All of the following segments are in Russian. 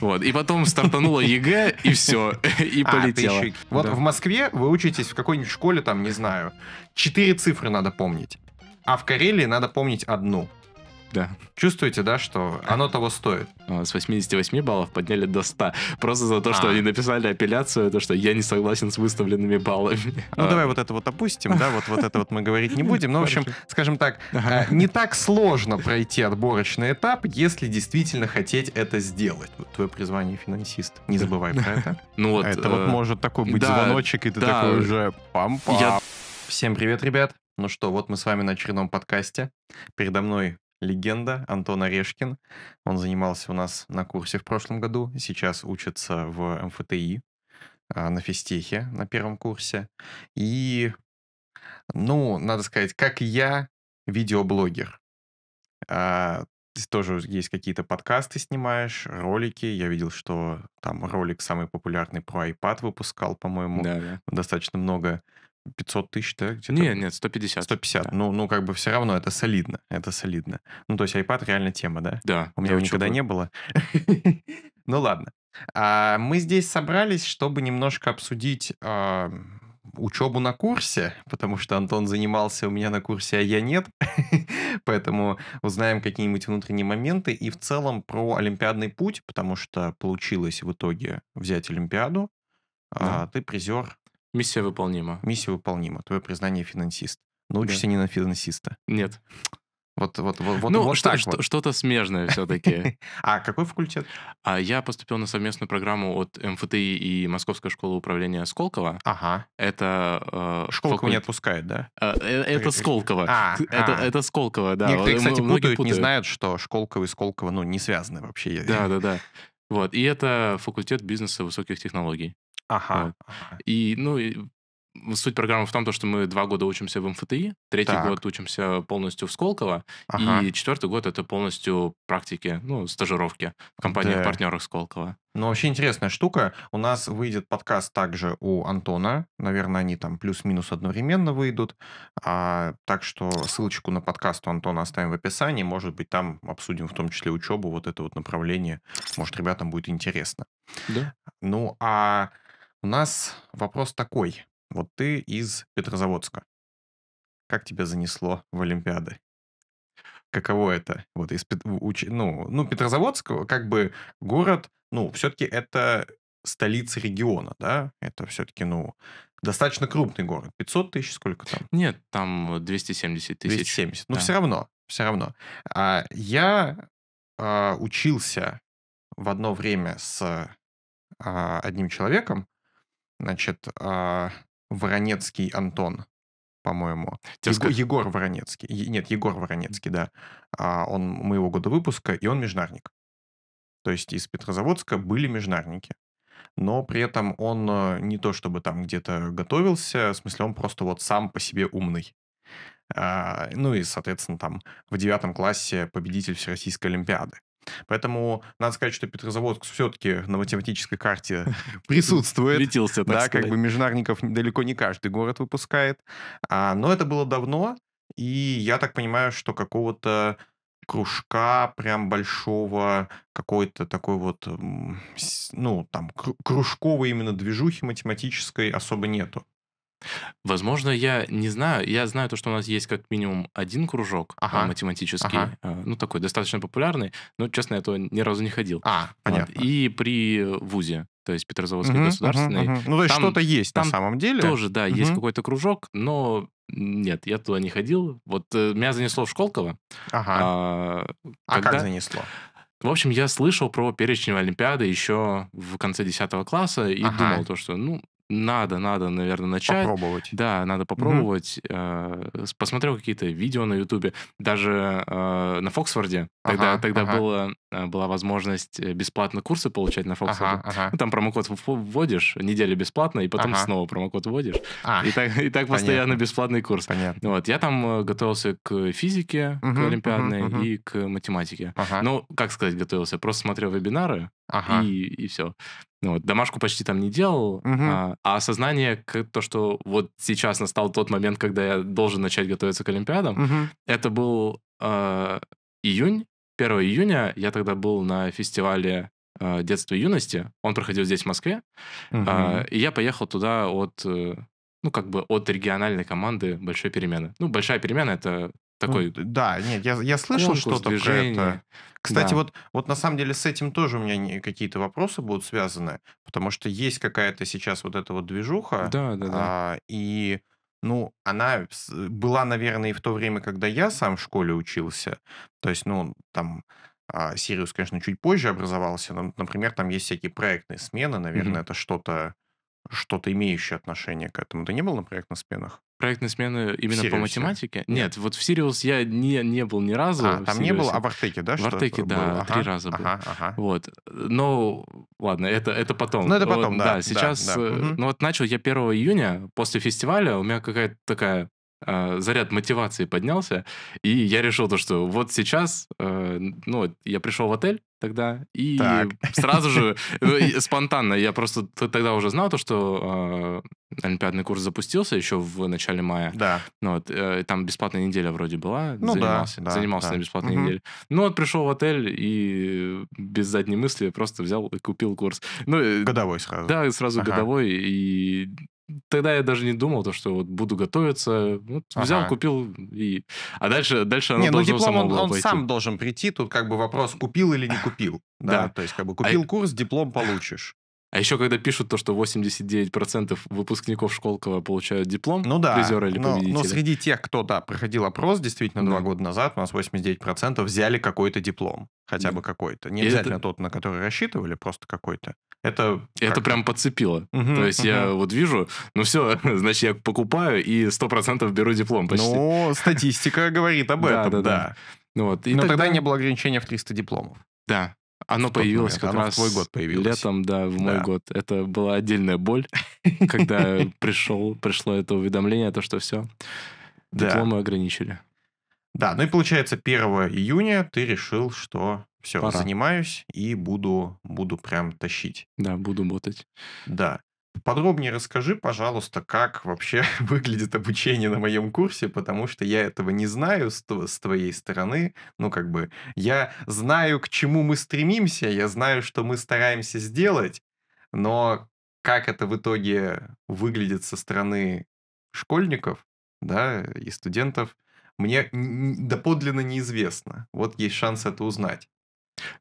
Вот. И потом стартанула ЕГЭ, и все, и а, полетело. Вот в Москве вы учитесь в какой-нибудь школе, там, не знаю, четыре цифры надо помнить. А в Карелии надо помнить одну. Да. Чувствуете, да, что оно того стоит? А, с 88 баллов подняли до 100. Просто за то, что а. они написали апелляцию, то, что я не согласен с выставленными баллами. Ну, а. давай вот это вот опустим, да, вот, вот это вот мы говорить не будем. Но, ну, в общем, скажем так, а, не так сложно пройти отборочный этап, если действительно хотеть это сделать. Вот твое призвание финансист. Не забывай про это. Ну вот. Это вот э, может такой быть звоночек, и ты такой уже пам-пам. Всем привет, ребят. Ну что, вот мы с вами на очередном подкасте. Передо мной легенда Антон Орешкин. Он занимался у нас на курсе в прошлом году, сейчас учится в МФТИ а, на физтехе на первом курсе. И, ну, надо сказать, как и я, видеоблогер. А, тоже есть какие-то подкасты снимаешь, ролики. Я видел, что там ролик самый популярный про iPad выпускал, по-моему, да, да. достаточно много 500 тысяч, да? Где-то? Нет, нет, 150. 150. Да. Ну, ну, как бы все равно это солидно. Это солидно. Ну, то есть iPad реально тема, да? Да. У меня да, его никогда не было. Ну, ладно. А мы здесь собрались, чтобы немножко обсудить а, учебу на курсе, потому что Антон занимался у меня на курсе, а я нет. Поэтому узнаем какие-нибудь внутренние моменты и в целом про олимпиадный путь, потому что получилось в итоге взять олимпиаду. Да. А, ты призер Миссия выполнима. Миссия выполнима. Твое признание финансист. Научишься да. не на финансиста. Нет. Вот, вот, вот, ну, вот что, что, вот. что-то смежное все-таки. а какой факультет? А, я поступил на совместную программу от МФТИ и Московской школы управления Сколково. Ага. Это... Э, Школкова не отпускает, да? Э, э, это Сколково. А, а. это, Сколково, да. Некоторые, э, кстати, путают, не знают, что Школково и Сколково, ну, не связаны вообще. Да-да-да. Вот. И это факультет бизнеса высоких технологий. Ага. Вот. И, ну, и суть программы в том, что мы два года учимся в МФТИ, третий так. год учимся полностью в Сколково, ага. и четвертый год это полностью практики, ну, стажировки в компаниях-партнерах да. Сколково. Ну, вообще интересная штука. У нас выйдет подкаст также у Антона. Наверное, они там плюс-минус одновременно выйдут. А, так что ссылочку на подкаст у Антона оставим в описании. Может быть, там обсудим в том числе учебу, вот это вот направление. Может, ребятам будет интересно. Да. Ну, а у нас вопрос такой. Вот ты из Петрозаводска. Как тебя занесло в Олимпиады? Каково это? Вот из ну, ну, Петрозаводск, э, как бы город, ну, все-таки это столица региона, да? Это все-таки, ну, достаточно крупный город. 500 тысяч сколько там? Нет, там 270 тысяч. 270. Ну, все равно, все равно. А, я а, учился в одно время с а, одним человеком, значит, а, Воронецкий Антон, по-моему. Его, Егор Воронецкий. Е, нет, Егор Воронецкий, да. А он моего года выпуска, и он межнарник. То есть из Петрозаводска были межнарники. Но при этом он э, не то чтобы там где-то готовился, в смысле он просто вот сам по себе умный. А, ну и, соответственно, там в девятом классе победитель Всероссийской Олимпиады. Поэтому надо сказать, что Петрозаводск все-таки на математической карте присутствует. Летелся, так Да, сказать. как бы межнарников далеко не каждый город выпускает. А, но это было давно, и я так понимаю, что какого-то кружка прям большого какой-то такой вот, ну, там, кружковой именно движухи математической особо нету. Возможно, я не знаю. Я знаю то, что у нас есть как минимум один кружок а, ага. математический, ага. Э, ну такой достаточно популярный, но, честно, я этого ни разу не ходил. А, понятно. Вот. И при ВУЗе, то есть Петрозаводский угу, государственный. Угу, угу. Ну, то есть что-то есть там на самом деле. Тоже, да, угу. есть какой-то кружок, но нет, я туда не ходил. Вот э, меня занесло в Школково. Ага. А, а как занесло? В общем, я слышал про перечневые олимпиады еще в конце 10 класса и ага. думал то, что, ну, надо, надо, наверное, начать. Попробовать. Да, надо попробовать. Mm-hmm. Посмотрел какие-то видео на Ютубе. Даже э, на Фоксфорде тогда, ага, тогда ага. Было, э, была возможность бесплатно курсы получать на Фоксфорде. Ага, ага. Ну, там промокод вводишь, неделю бесплатно, и потом ага. снова промокод вводишь. А, и так, и так постоянно бесплатный курс. Понятно. Вот, я там готовился к физике, угу, к олимпиадной угу, угу. и к математике. Ага. Ну, как сказать, готовился? Просто смотрел вебинары ага. и, и все. Ну, вот, домашку почти там не делал, угу. а, а осознание, то, что вот сейчас настал тот момент, когда я должен начать готовиться к Олимпиадам, угу. это был э, июнь, 1 июня я тогда был на фестивале э, детства и юности. Он проходил здесь, в Москве. Угу. Э, и я поехал туда от, э, ну, как бы от региональной команды Большой перемены. Ну, Большая перемена — это такой. да, нет, я, я слышал что-то про это. Кстати, да. вот, вот на самом деле с этим тоже у меня какие-то вопросы будут связаны, потому что есть какая-то сейчас вот эта вот движуха. Да, да, да. А, и ну, она была, наверное, и в то время, когда я сам в школе учился. То есть, ну, там а, Сириус, конечно, чуть позже образовался, но, например, там есть всякие проектные смены, наверное, mm-hmm. это что-то что-то имеющее отношение к этому. Ты не был на проектных сменах? Проектные смены именно по математике? Нет, Нет, вот в Сириус я не, не был ни разу. А, там не был, а в Артеке, да? В Артеке, да, ага, три раза был. ага. Вот. Но, ну, ладно, это, это потом. Ну, это потом, вот, да, да. Да, сейчас, да, да. Э, ну вот начал я 1 июня, после фестиваля, у меня какая-то такая а, заряд мотивации поднялся, и я решил то, что вот сейчас, э, ну, я пришел в отель тогда, и так. сразу же, ну, спонтанно, я просто тогда уже знал то, что э, олимпиадный курс запустился еще в начале мая. Да. Ну, вот, э, там бесплатная неделя вроде была, ну, занимался, да, занимался да. на бесплатной угу. неделе. Ну, вот пришел в отель и без задней мысли просто взял и купил курс. Ну, э, годовой сразу. Да, сразу ага. годовой, и Тогда я даже не думал, то, что вот буду готовиться. Вот, взял, ага. купил и... А дальше, дальше оно не, ну, должно диплом, само он, было он пойти. сам должен прийти. Тут как бы вопрос, купил или не купил. Да. да. То есть как бы а купил а... курс, диплом получишь. А еще когда пишут то, что 89% выпускников Школкова получают диплом ну, да, призера или но, победителя. Но среди тех, кто, да, проходил опрос действительно да. два года назад, у нас 89% взяли какой-то диплом. Хотя да. бы какой-то. Не и обязательно это... тот, на который рассчитывали, просто какой-то. Это, это прям подцепило. Угу, То есть угу. я вот вижу, ну все, значит, я покупаю и 100% беру диплом почти. Ну, статистика говорит об этом, да. да, да. Вот. И Но тогда... тогда не было ограничения в 300 дипломов. Да, оно появилось момент. как Оно раз в твой год появилось. летом, да, в мой да. год. Это была отдельная боль, когда пришел, пришло это уведомление, то, что все, дипломы ограничили. Да, ну и получается 1 июня ты решил, что все, Пора. занимаюсь и буду, буду прям тащить. Да, буду ботать. Да. Подробнее расскажи, пожалуйста, как вообще выглядит обучение на моем курсе, потому что я этого не знаю с, с твоей стороны. Ну, как бы, я знаю, к чему мы стремимся, я знаю, что мы стараемся сделать, но как это в итоге выглядит со стороны школьников, да, и студентов, мне доподлинно неизвестно. Вот есть шанс это узнать.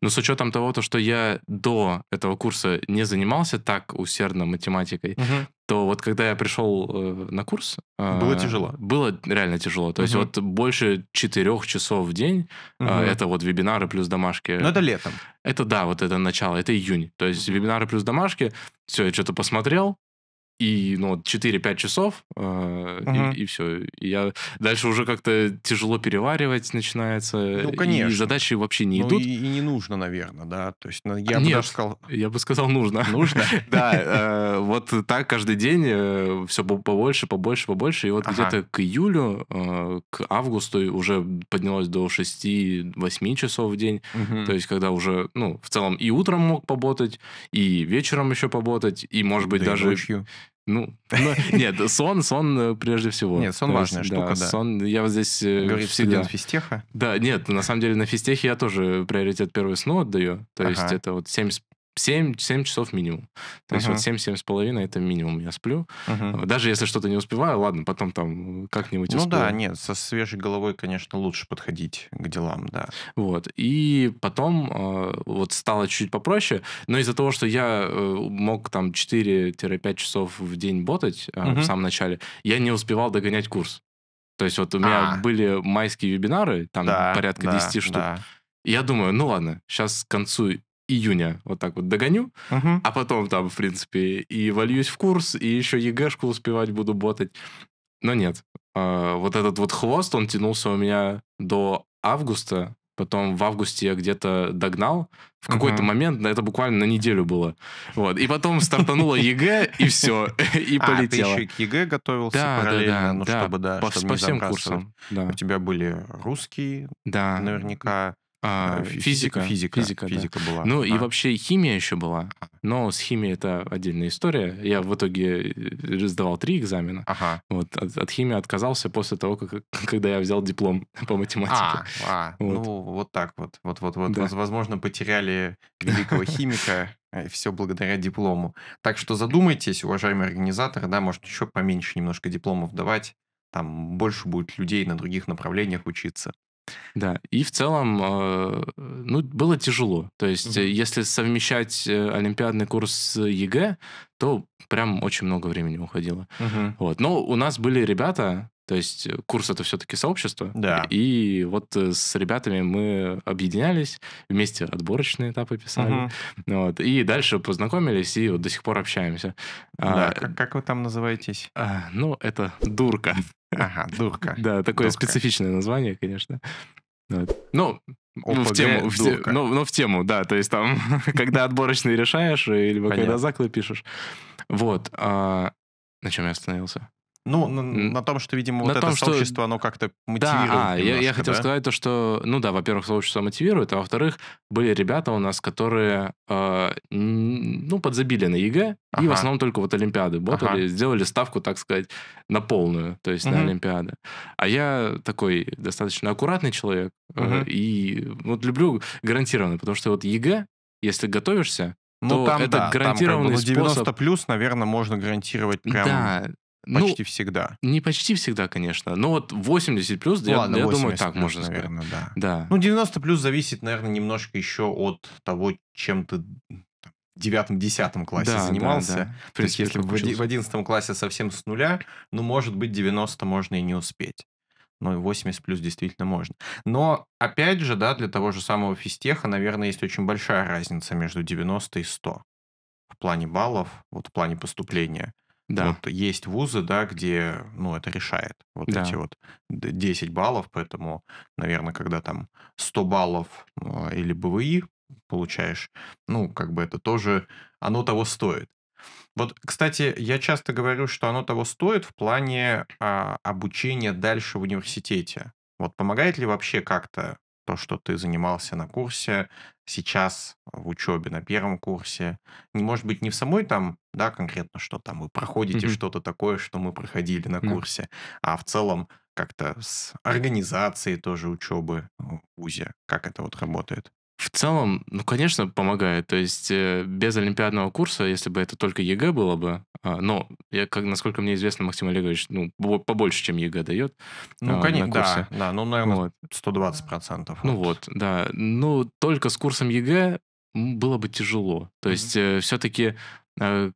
Но с учетом того, то, что я до этого курса не занимался так усердно математикой, угу. то вот когда я пришел э, на курс... Э, было тяжело. Было реально тяжело. То угу. есть вот больше четырех часов в день, угу. это вот вебинары плюс домашки. Но ну, это летом. Это да, вот это начало, это июнь. То есть вебинары плюс домашки, все, я что-то посмотрел, и ну, 4-5 часов, э, uh и, и все. И я дальше уже как-то тяжело переваривать начинается. Ну, конечно. И задачи вообще не ну, идут. И, и не нужно, наверное, да. То есть ну, я Нет, бы даже сказал... я бы сказал, нужно. Нужно? Да, э, вот так каждый день э, все побольше, побольше, побольше. И вот где-то к июлю, э, к августу уже поднялось до 6-8 часов в день. То есть когда уже, ну, в целом и утром мог поботать, и вечером еще поботать, и, может быть, даже... Ну, нет, сон, сон э, прежде всего. Нет, сон важная штука, да. Сон, я вот здесь... Э, Говорит студент физтеха. Да, нет, на самом деле на физтехе я тоже приоритет первый сну отдаю. То есть это вот 70 7, 7 часов минимум. То uh-huh. есть вот 7 7 с половиной это минимум я сплю. Uh-huh. Даже если что-то не успеваю, ладно, потом там э, как-нибудь Ну успею. да, нет, со свежей головой, конечно, лучше подходить к делам, да. Вот. И потом э, вот стало чуть попроще, но из-за того, что я э, мог там 4-5 часов в день ботать э, uh-huh. в самом начале, я не успевал догонять курс. То есть вот у меня а. были майские вебинары, там да, порядка да, 10 штук. Да. Я думаю, ну ладно, сейчас к концу июня вот так вот догоню, угу. а потом там, в принципе, и вольюсь в курс, и еще ЕГЭшку успевать буду ботать. Но нет. А, вот этот вот хвост, он тянулся у меня до августа, потом в августе я где-то догнал, в какой-то uh-huh. момент, это буквально на неделю было. Вот. И потом стартануло ЕГЭ, и все, и полетело. А, ты еще к ЕГЭ готовился да, параллельно, да, да, ну, да, чтобы, да, по, чтобы по всем курсам. Да. У тебя были русские, да, наверняка. А, э, физика, физика, физика, физика да. была. Ну а. и вообще химия еще была, но с химией это отдельная история. Я в итоге э, сдавал три экзамена. Ага. Вот от, от химии отказался после того, как когда я взял диплом по математике. А, а ну, вот. ну вот так вот, вот, вот, вот. Да. Возможно, потеряли великого химика. Э, все благодаря диплому. Так что задумайтесь, уважаемый организатор, да, может, еще поменьше немножко дипломов давать. Там больше будет людей на других направлениях учиться. Да, и в целом, э, ну, было тяжело. То есть, mm если совмещать э, олимпиадный курс с ЕГЭ, то прям очень много времени уходило. uh Вот. Но у нас были ребята, то есть э, курс это все-таки сообщество. Да. И вот э, с ребятами мы объединялись, вместе отборочные этапы писали. Угу. Вот, и дальше познакомились, и вот до сих пор общаемся. Да, а, как, как вы там называетесь? А, ну, это дурка. Ага, дурка. Да, такое дурка. специфичное название, конечно. Вот. Ну, ну ОПГ, в тему, в те, ну, ну, в тему, да. То есть там, когда отборочные решаешь, или э, когда заклы пишешь. Вот. А, на чем я остановился? Ну, на, на том, что, видимо, вот на это том, сообщество, оно как-то мотивирует. Да, а, я, я хотел да? сказать то, что, ну да, во-первых, сообщество мотивирует, а во-вторых, были ребята у нас, которые, э, ну, подзабили на ЕГЭ, ага. и в основном только вот Олимпиады ботали, ага. сделали ставку, так сказать, на полную, то есть угу. на Олимпиады. А я такой достаточно аккуратный человек, угу. э, и вот люблю гарантированно, потому что вот ЕГЭ, если готовишься, ну, то там, это да, гарантированный там, как бы, 90 способ... плюс, наверное, можно гарантировать прям... Да, ну, почти ну, всегда. Не почти всегда, конечно. Но вот 80 плюс, ну, я, ладно, я думаю, так плюс, можно сказать. Наверное, да. да. Ну, 90 плюс зависит, наверное, немножко еще от того, чем ты в девятом-десятом классе да, занимался. Да, да. То есть, если получилось. в одиннадцатом классе совсем с нуля, ну, может быть, 90 можно и не успеть. но и 80 плюс действительно можно. Но, опять же, да, для того же самого физтеха, наверное, есть очень большая разница между 90 и 100 в плане баллов, вот в плане поступления. Да. Вот есть вузы, да, где, ну, это решает. Вот да. эти вот 10 баллов, поэтому, наверное, когда там 100 баллов а, или БВИ получаешь, ну, как бы это тоже, оно того стоит. Вот, кстати, я часто говорю, что оно того стоит в плане а, обучения дальше в университете. Вот помогает ли вообще как-то то, что ты занимался на курсе, сейчас в учебе на первом курсе. Не может быть не в самой там, да, конкретно, что там вы проходите mm-hmm. что-то такое, что мы проходили на mm-hmm. курсе, а в целом как-то с организацией тоже учебы в УЗИ, как это вот работает. В целом, ну, конечно, помогает. То есть э, без олимпиадного курса, если бы это только ЕГЭ было бы, а, но, я, как, насколько мне известно, Максим Олегович ну, побольше, чем ЕГЭ дает Ну, конечно, а, на курсе. да, да, ну, наверное, вот. 120%. процентов. Ну вот, да. Ну, только с курсом ЕГЭ было бы тяжело. То есть mm-hmm. Э, все-таки э,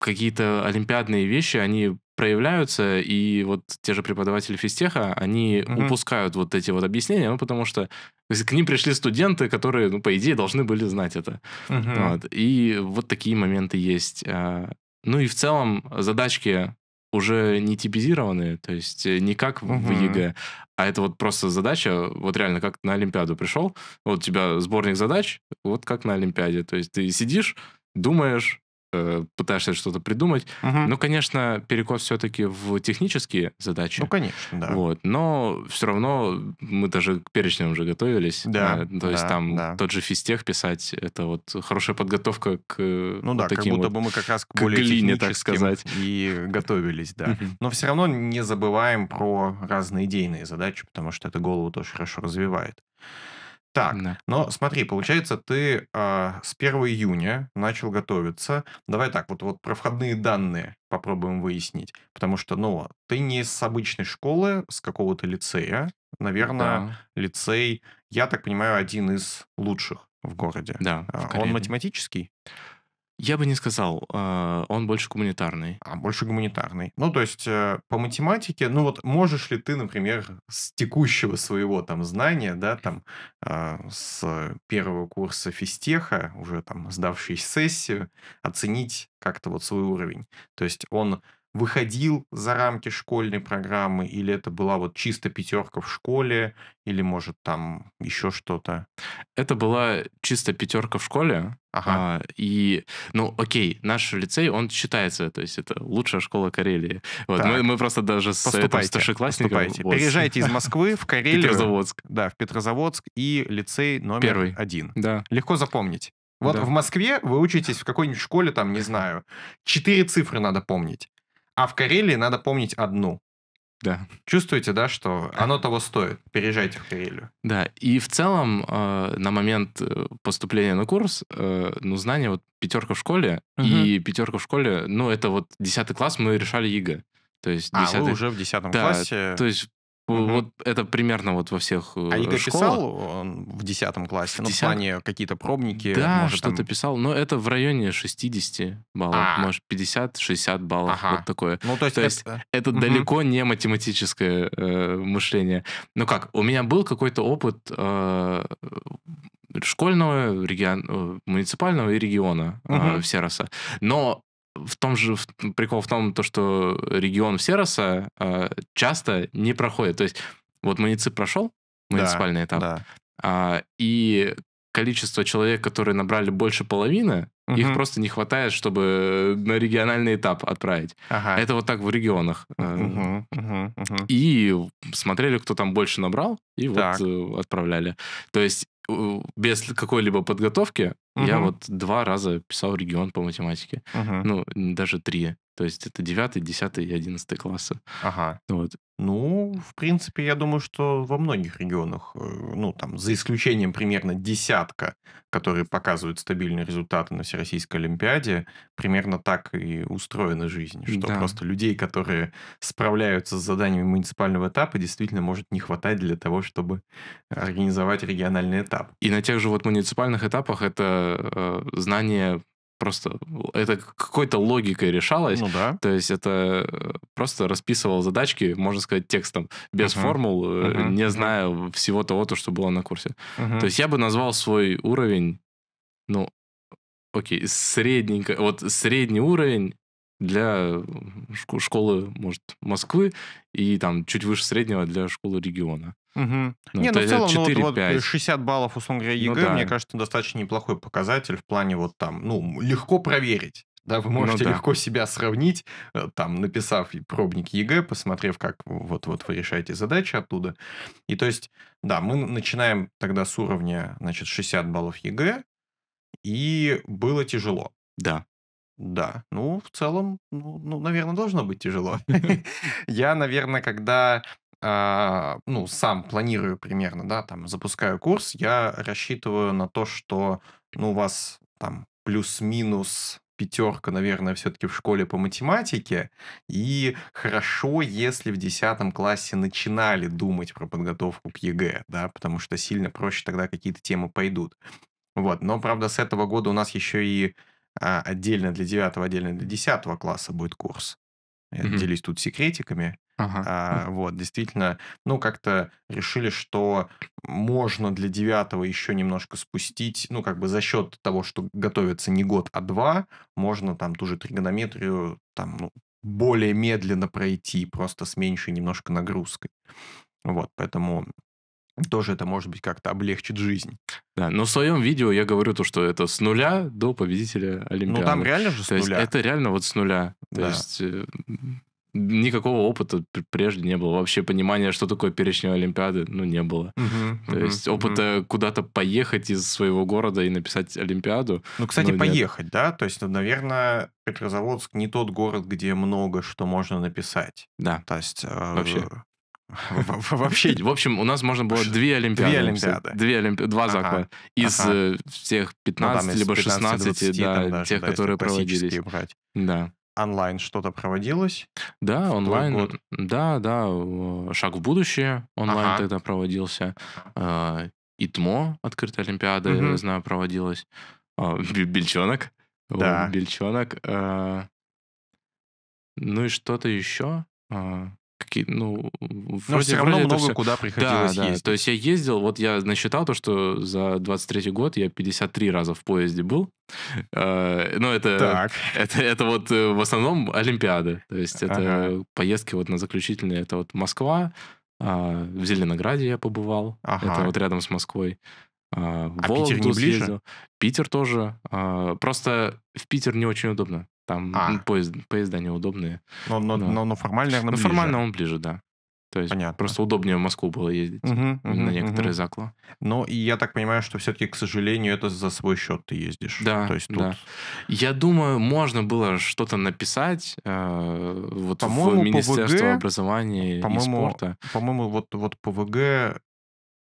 какие-то олимпиадные вещи, они проявляются, и вот те же преподаватели физтеха, они угу. упускают вот эти вот объяснения, ну, потому что то есть к ним пришли студенты, которые, ну, по идее, должны были знать это. uh Вот. И вот такие моменты есть. А, ну и в целом задачки уже не типизированные, то есть э, не как uh в ЕГЭ, а это вот просто задача, вот реально как на Олимпиаду пришел, вот у тебя сборник задач, вот как на Олимпиаде. То есть ты сидишь, думаешь, э, пытаешься что-то придумать. Угу. Ну, конечно, перекос все-таки в технические задачи. Ну, конечно, да. Вот, но все равно мы даже к перечням уже готовились. Да. Э, да то да, есть там да. тот же физтех писать, это вот хорошая подготовка к э, Ну вот да, таким как будто вот, бы мы как раз к, к более глине, так сказать. и готовились, да. Но все равно не забываем про разные идейные задачи, потому что это голову тоже хорошо развивает. Так, да. но смотри, получается, ты э, с 1 июня начал готовиться. Давай так, вот, вот про входные данные попробуем выяснить. Потому что, ну, ты не с обычной школы, с какого-то лицея. Наверное, да. лицей, я так понимаю, один из лучших в городе. Да. В а, Он математический? Я бы не сказал, а, он больше гуманитарный. А, больше гуманитарный. Ну, то есть, э, по математике, ну вот можешь ли ты, например, с текущего своего там знания, да, там, а, с первого курса физтеха, уже там сдавший сессию, оценить как-то вот свой уровень? То есть, он выходил за рамки школьной программы, или это была вот чисто пятерка в школе, или, может, там еще что-то? Это была чисто пятерка в школе. Ага. А, и, ну, окей, наш лицей, он считается, то есть это лучшая школа Карелии. Вот, мы, мы просто даже с старшеклассниками старшеклассником... Поступайте. Вот. Переезжайте из Москвы в Карелию. Петрозаводск. Да, в Петрозаводск и лицей номер Первый. один. Да. Легко запомнить. Вот да. в Москве вы учитесь в какой-нибудь школе, там, не знаю, четыре цифры надо помнить. А в Карелии надо помнить одну. Да. Чувствуете, да, что э. оно того стоит? Переезжайте в Карелию. Да, и в целом э, на момент э, поступления на курс, э, ну, знание, вот пятерка в школе, угу. и пятерка в школе, ну, это вот десятый класс мы решали ЕГЭ. То есть 10... А, вы уже в 10 да, классе. То есть Угу. Вот это примерно вот во всех э, А Иго школах. писал он в 10 классе? В 10? Ну, в плане какие-то пробники? Да, что-то там... писал, но это в районе 60 баллов, а. может, 50-60 баллов, ага. вот такое. Ну, то есть, то есть это, это угу. далеко не математическое э, мышление. Ну как, у меня был какой-то опыт э, школьного, регион, э, муниципального и региона угу. э, в Сероса, но в том же прикол в том, то, что регион Сероса э, часто не проходит. То есть вот муниципал прошел, муниципальный да, этап, да. А, и количество человек, которые набрали больше половины, угу. их просто не хватает, чтобы на региональный этап отправить. Ага. Это вот так в регионах. Угу, угу, угу. И смотрели, кто там больше набрал, и так. вот э, отправляли. То есть без какой-либо подготовки угу. я вот два раза писал регион по математике. Угу. Ну, даже три. То есть это 9, 10 и 11 классы. Ага. Вот. Ну, в принципе, я думаю, что во многих регионах, э, ну, там, за исключением примерно десятка, которые показывают стабильные результаты на Всероссийской Олимпиаде, примерно так и устроена жизнь, что да. просто людей, которые справляются с заданиями муниципального этапа, действительно может не хватать для того, чтобы организовать региональный этап. И на тех же вот муниципальных этапах это э, знание просто это какой-то логикой решалось. Ну да. То есть это э, просто расписывал задачки, можно сказать, текстом, без uh-huh. формул, uh-huh. не зная uh-huh. всего того, то, что было на курсе. Uh-huh. То есть я бы назвал свой уровень, ну, окей, средненько, вот средний уровень для э, школы, может, Москвы и там чуть выше среднего для школы региона. Угу. Ну, Не, ну в целом, 4, ну, вот, 5. 60 баллов, условно говоря, ЕГЭ, ну, да. мне кажется, достаточно неплохой показатель в плане вот там, ну, легко проверить. Да, вы ну можете ну, да. легко себя сравнить, э, там, написав пробник ЕГЭ, посмотрев, как вот-вот вы решаете задачи оттуда. И то есть, да, мы начинаем тогда с уровня, значит, 60 баллов ЕГЭ, и было тяжело. Да. Да, ну, в целом, ну, ну наверное, должно быть тяжело. Я, наверное, когда а, ну, сам планирую примерно, да, там, запускаю курс, я рассчитываю на то, что, ну, у вас там плюс-минус пятерка, наверное, все-таки в школе по математике. И хорошо, если в 10 классе начинали думать про подготовку к ЕГЭ, да, потому что сильно проще тогда какие-то темы пойдут. Вот, но, правда, с этого года у нас еще и а отдельно для 9, отдельно для 10 класса будет курс. Я э, mm-hmm. делюсь тут секретиками. Ага. А, вот, действительно, ну, как-то решили, что можно для девятого еще немножко спустить, ну, как бы за счет того, что готовится не год, а два, можно там ту же тригонометрию там, ну, более медленно пройти, просто с меньшей немножко нагрузкой. Вот, поэтому тоже это, может быть, как-то облегчит жизнь. Да, но в своем видео я говорю то, что это с нуля до победителя ну, Олимпиады. Ну, там реально же с то нуля. Есть, это реально вот с нуля. То да. есть э, никакого опыта прежде не было. Вообще понимания, что такое перечень Олимпиады, ну, не было. Угу, То угу, есть опыта угу. куда-то поехать из своего города и написать Олимпиаду. Ну, кстати, ну, поехать, нет. да? То есть, ну, наверное, Петрозаводск не тот город, где много что можно написать. Да. То есть... Э, Вообще. Вообще. В общем, у нас можно было две Олимпиады. Две Олимпиады. Две Олимпи... Два ага. закона. Из ага. Э, всех 15 ну, либо 16 20, да, даже, тех, да, которые проводились. Брать. Да. Онлайн что-то проводилось? Да, онлайн. Да, да. Шаг в будущее онлайн ага. тогда проводился. А, ИТМО, открытая Олимпиада, угу. я знаю, проводилась. А, бельчонок. Да. Бельчонок. А. Ну и что-то еще какие, ну, вроде, Но все равно вроде много все... куда приходилось да, да. Ездить. То есть я ездил, вот я насчитал то, что за 23 год я 53 раза в поезде был. Uh, ну, это, это, это вот э, в основном Олимпиады. То есть это ага. поездки вот на заключительные. Это вот Москва, а, в Зеленограде я побывал. Ага. Это вот рядом с Москвой. а, а Питер не ближе? Питер тоже. А, просто в Питер не очень удобно. Там а. поезд, поезда неудобные. Но, но, да. но, но формально, наверное, ну, но формально он ближе, да. То есть Понятно. просто удобнее в Москву было ездить угу, угу, на некоторые угу. закла. Но и я так понимаю, что все-таки, к сожалению, это за свой счет ты ездишь. Да, То есть тут... да. Я думаю, можно было что-то написать э, вот в Министерство ПВГ, образования и спорта. По-моему, вот, вот ПВГ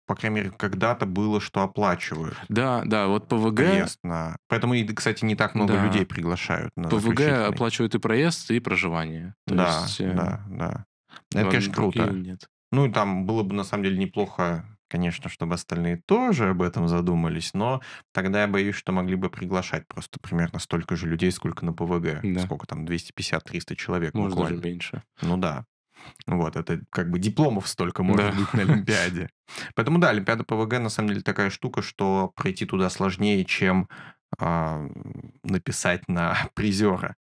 по крайней мере, когда-то было, что оплачивают. Да, да, вот ПВГ... Проезд на... Поэтому, кстати, не так много да. людей приглашают на ПВГ оплачивают и проезд, и проживание. То да, есть, э, да, да. Ну, это, конечно, круто. Нет. Ну, там было бы, на самом деле, неплохо, конечно, чтобы остальные тоже об этом задумались, но тогда я боюсь, что могли бы приглашать просто примерно столько же людей, сколько на ПВГ. Да. Сколько там, 250-300 человек Может, буквально. даже меньше. Ну да. Вот, это как бы дипломов столько может да. быть на Олимпиаде. Поэтому да, Олимпиада ПВГ на самом деле такая штука, что пройти туда сложнее, чем э, написать на призера.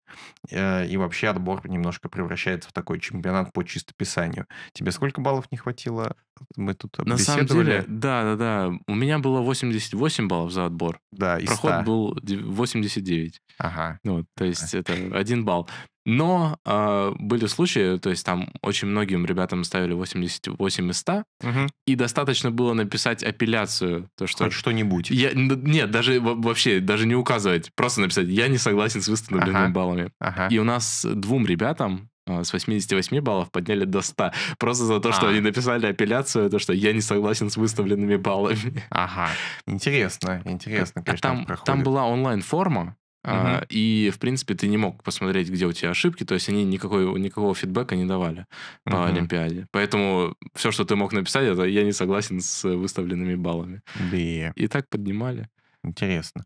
Э, и вообще отбор немножко превращается в такой чемпионат по чистописанию. Тебе сколько баллов не хватило? Мы тут На самом деле, да, да, да. У меня было 88 баллов за отбор. Да, и Проход 100. был 89. Ага. Вот, то есть э. это один балл. Но э, были случаи, то есть там очень многим ребятам ставили 88 из 100, угу. и достаточно было написать апелляцию. То, что Хоть что-нибудь. Я, нет, даже вообще, даже не указывать, просто написать «я не согласен с выставленными ага. баллами». Ага. И у нас двум ребятам а, с 88 баллов подняли до 100. Просто за то, а. что они написали апелляцию, то, что я не согласен с выставленными баллами. Ага. Интересно, интересно, а конечно, а там, там была онлайн-форма, Uh-huh. И, в принципе, ты не мог посмотреть, где у тебя ошибки, то есть они никакой, никакого фидбэка не давали по uh-huh. Угу. Олимпиаде. Поэтому все, что ты мог написать, это я не согласен с выставленными баллами. Да. И так поднимали. Интересно.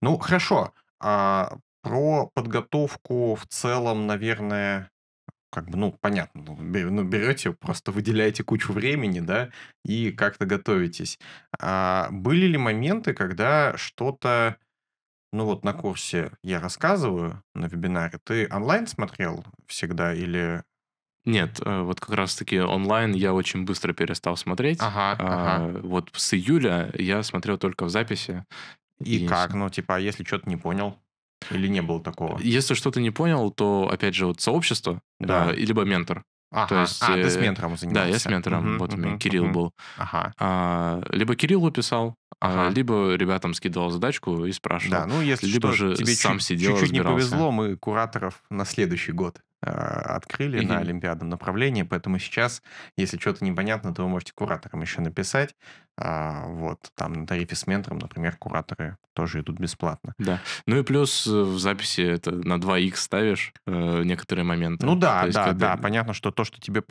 Ну, хорошо. А, про подготовку в целом, наверное, как бы, ну, понятно, ну, ну берете, просто выделяете кучу времени, да, и как-то готовитесь. А были ли моменты, когда что-то ну вот на курсе я рассказываю на вебинаре. Ты онлайн смотрел всегда или... Нет, э, вот как раз-таки онлайн я очень быстро перестал смотреть. Ага, а, ага. Вот с июля я смотрел только в записи. И, и как? Ну, типа, а если что-то не понял? Или не было э, такого? Если что-то не понял, то, опять же, вот сообщество, да. либо ментор. Ага. То есть, а, ты с э, ментором занимался. Да, я с ментором. Угу, вот угу, у меня Кирилл был. Ага. А, либо Кириллу писал, а, ага. либо ребятам скидывал задачку и спрашивал. Да, ну если либо что, же тебе сам чуть, сидел, Чуть-чуть разбирался. не повезло, мы кураторов на следующий год а, открыли mm-hmm. на олимпиадном направлении, поэтому сейчас, если что-то непонятно, то вы можете кураторам еще написать. А, вот там на тарифе с ментором, например, кураторы тоже идут бесплатно. Да. Ну и плюс э, в записи это на 2х ставишь э, некоторые моменты. Ну да, есть, да, когда... да. Понятно, что то, что тебе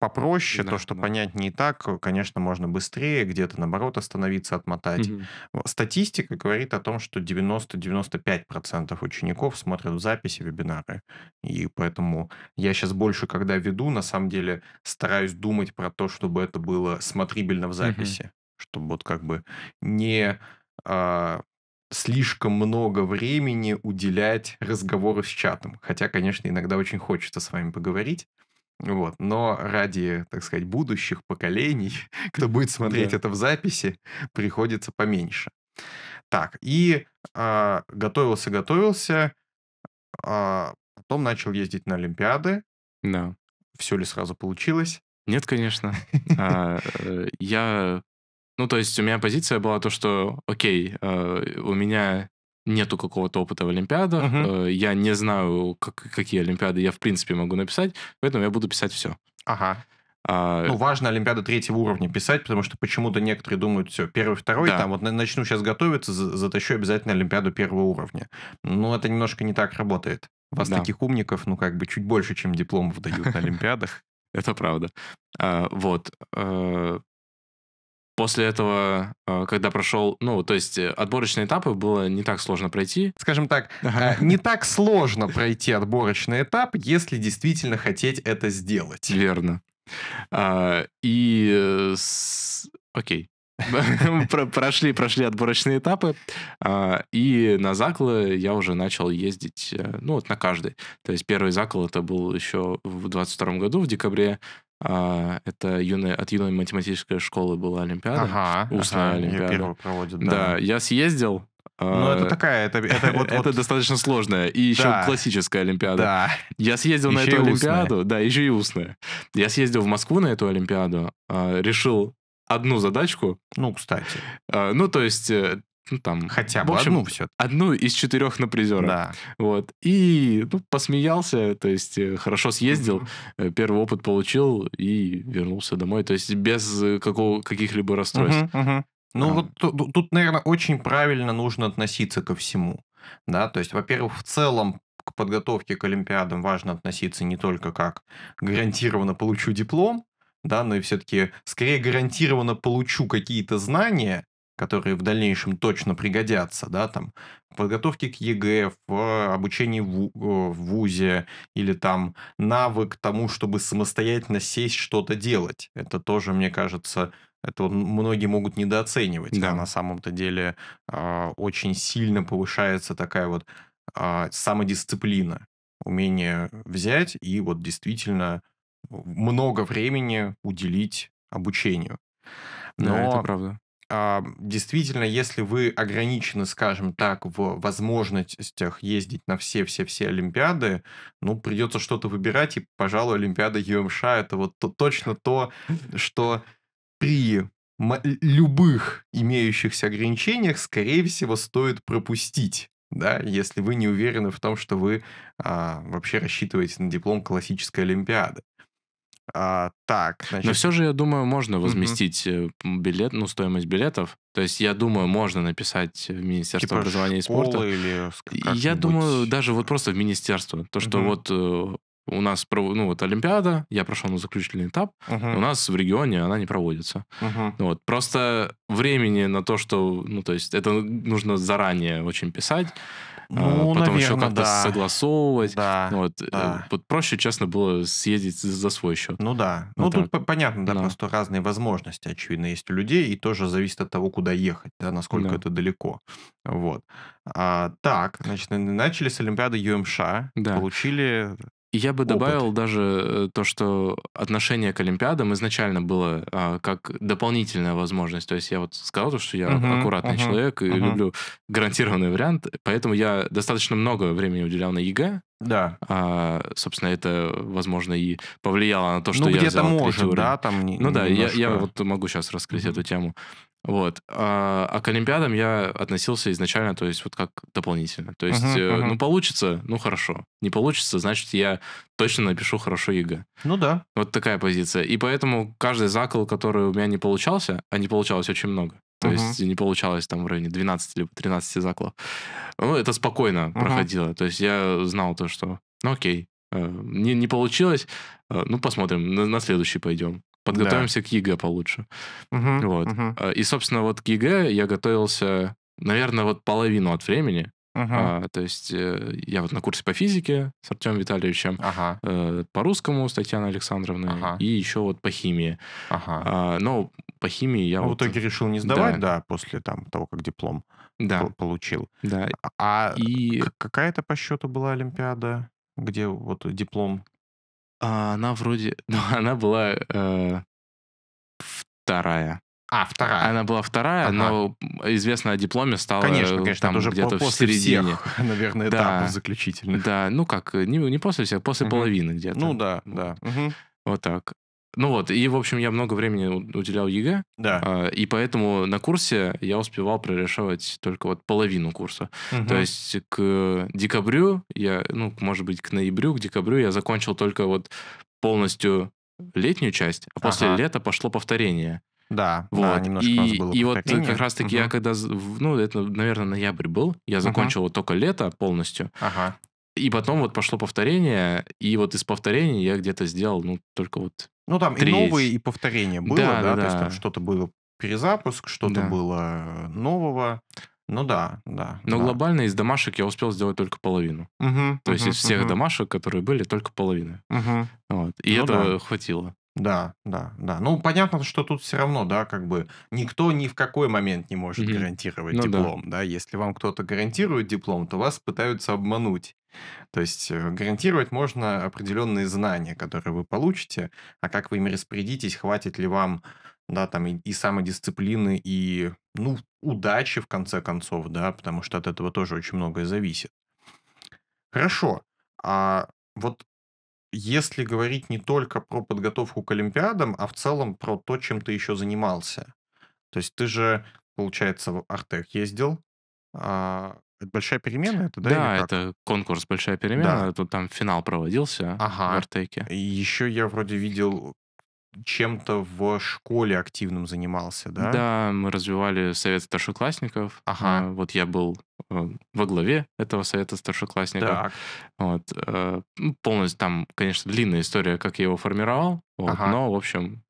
попроще, да, то, что да. понятнее и так, э, конечно, можно быстрее, где-то наоборот остановиться, отмотать. Угу. Статистика говорит о том, что 90-95% учеников смотрят в записи вебинары. И поэтому поэтому я сейчас больше, когда веду, на самом деле стараюсь думать про то, чтобы это было смотрибельно в записи, угу. чтобы вот как бы не а, слишком много времени уделять разговору с чатом. Хотя, конечно, иногда очень хочется с вами поговорить. Вот. Но ради, так сказать, будущих поколений, кто будет смотреть yeah. это в записи, приходится поменьше. Так, и э, готовился, готовился, а, Потом начал ездить на Олимпиады. Да. Все ли сразу получилось? Нет, конечно. А, э, я... Ну, то есть у меня позиция была то, что, окей, а, у меня нету какого-то опыта в Олимпиадах, uh-huh. я не знаю, как, какие Олимпиады я в принципе могу написать, поэтому я буду писать все. Ага. А... Ну, важно Олимпиады третьего уровня писать, потому что почему-то некоторые думают, все, первый, второй, да. там вот начну сейчас готовиться, затащу обязательно Олимпиаду первого уровня. Но ну, это немножко не так работает. Вас да. таких умников, ну, как бы чуть больше, чем дипломов дают на Олимпиадах. Это правда. А, вот. Э, после этого, э, когда прошел, ну, то есть э, отборочные этапы было не так сложно пройти. Скажем так, ага. не так сложно пройти отборочный этап, если действительно хотеть это сделать. Верно. А, и, окей, Прошли, прошли отборочные этапы, а, и на заклы я уже начал ездить, э, ну, вот на каждый. То есть первый закл это был еще в 22 году, в декабре, а, это юная, от юной математической школы была Олимпиада, ага, устная ага, Олимпиада. Проводят, да. да, я съездил, а, ну, это такая, это, это вот... Это вот... достаточно сложная и еще да. классическая Олимпиада. Да. Я съездил еще на эту Олимпиаду, устная. да, еще и устная. Я съездил в Москву на эту Олимпиаду, решил одну задачку. Ну, кстати. А, ну, то есть э, ну, там... Хотя бы в общем, одну все. Одну из четырех на призера. Да. Вот. И ну, посмеялся, то есть э, хорошо съездил, угу. первый опыт получил и вернулся домой. То есть без какого, каких-либо расстройств. Угу, угу. Ну, а. вот тут, тут, наверное, очень правильно нужно относиться ко всему. Да, то есть, во-первых, в целом к подготовке к Олимпиадам важно относиться не только как гарантированно получу диплом, да, но и все-таки скорее гарантированно получу какие-то знания, которые в дальнейшем точно пригодятся, да, там, в подготовке к ЕГЭ, в обучении в, в ВУЗе, или там навык тому, чтобы самостоятельно сесть что-то делать. Это тоже, мне кажется, это многие могут недооценивать, а да. а на самом-то деле э, очень сильно повышается такая вот э, самодисциплина, умение взять и вот действительно много времени уделить обучению. Но, да, это правда. А, действительно, если вы ограничены, скажем так, в возможностях ездить на все-все-все Олимпиады, ну, придется что-то выбирать, и, пожалуй, Олимпиада ЮМШ эм — это вот то, точно то, что при любых имеющихся ограничениях, скорее всего, стоит пропустить да, если вы не уверены в том, что вы а, вообще рассчитываете на диплом классической Олимпиады. А, так, значит... Но все же, я думаю, можно возместить mm-hmm. билет, ну, стоимость билетов. То есть, я думаю, можно написать в Министерство типа образования и спорта. Или я думаю, даже вот просто в Министерство. То, что mm-hmm. вот э, у нас ну вот Олимпиада, я прошел на заключительный этап, uh-huh. у нас в регионе она не проводится. Uh-huh. Вот просто времени на то, что, ну то есть это нужно заранее очень писать. Ну, а, Потом наверное, еще как-то да. согласовывать. Да, ну, вот. да. Э, вот проще, честно, было съездить за свой счет. Ну да. Вот ну, ну так. тут понятно, да, да, просто разные возможности, очевидно, есть у людей, и тоже зависит от того, куда ехать, да, насколько да. это далеко. Вот. А, так, значит, начали с Олимпиады ЮМШ, да. получили я бы Опыт. добавил даже э, то, что отношение к Олимпиадам изначально было а, как дополнительная возможность. То есть я вот сказал, что я uh-huh, аккуратный uh-huh, человек и uh-huh. люблю гарантированный вариант, поэтому я достаточно много времени уделял на ЕГЭ. Да. А, собственно, это, возможно, и повлияло на то, что ну, я взял может, да, там Ну да, я, я вот могу сейчас раскрыть uh-huh. эту тему. Вот. А, а к Олимпиадам я относился изначально, то есть вот как дополнительно. То есть, uh-huh, uh-huh. ну, получится, ну, хорошо. Не получится, значит, я точно напишу хорошо ЕГЭ. Ну да. Вот такая позиция. И поэтому каждый закол, который у меня не получался, а не получалось очень много, то uh-huh. есть не получалось там в районе 12 либо 13 заклов. Ну, это спокойно uh-huh. проходило. То есть я знал то, что, ну, окей, э, не, не получилось, э, ну, посмотрим, на, на следующий пойдем подготовимся да. к ЕГЭ получше. Угу, вот. угу. И, собственно, вот к ЕГЭ я готовился, наверное, вот половину от времени. uh А, то есть э, я вот на курсе по физике с Артемом Витальевичем, uh по русскому с Татьяной Александровной uh и еще вот по химии. uh А, но по химии я ну, вот... В итоге решил не сдавать, да, да после там, того, как диплом да. получил. Да. А и... какая-то по счету была Олимпиада, где вот диплом а она вроде... Ну, она была э, вторая. А, вторая. Она была вторая, ага. но известно о дипломе стало конечно, конечно, там уже где-то в середине. Всех, наверное, да. этапов заключительных. Да, ну как, не, не после всех, после угу. половины где-то. Ну да, да. Угу. Вот так. Ну вот, и, в общем, я много времени уделял ЕГЭ, да. А, и поэтому на курсе я успевал прорешивать только вот половину курса. Угу. То есть к декабрю я, ну, может быть, к ноябрю, к декабрю я закончил только вот полностью летнюю часть, а после ага. лета пошло повторение. Да, а, вот. да, немножко и, у нас было И вот как раз-таки угу. я когда, ну, это, наверное, ноябрь был, я закончил угу. вот только лето полностью. Ага. И потом вот пошло повторение, и вот из повторения я где-то сделал, ну, только вот ну, там треть. и новые, и повторения было, да, да, да. то есть там что-то было перезапуск, что-то да. было нового. Ну да, да. Но да. глобально из домашек я успел сделать только половину. Угу, То угу, есть из всех угу. домашек, которые были, только половина. Угу. Вот. И ну, этого да. хватило. Да, да, да. Ну, понятно, что тут все равно, да, как бы никто ни в какой момент не может mm гарантировать ну, диплом, да. да. Если вам кто-то гарантирует диплом, то вас пытаются обмануть. То есть э, гарантировать можно определенные знания, которые вы получите, а как вы ими распорядитесь, хватит ли вам да, там и, и самодисциплины, и, ну, удачи, в конце концов, да, потому что от этого тоже очень многое зависит. Хорошо. А вот если говорить не только про подготовку к Олимпиадам, а в целом про то, чем ты еще занимался. То есть ты же, получается, в Артек ездил, а это большая перемена, это да? Да, это конкурс большая перемена. Да. Тут там финал проводился ага. в Артеке. Еще я вроде видел чем-то в школе активным занимался, да? Да, мы развивали совет старшеклассников. Ага. А, вот я был э, во главе этого совета старшеклассников. Так. Вот. Э, ну, полностью там, конечно, длинная история, как я его формировал. Вот, ага. Но, в общем,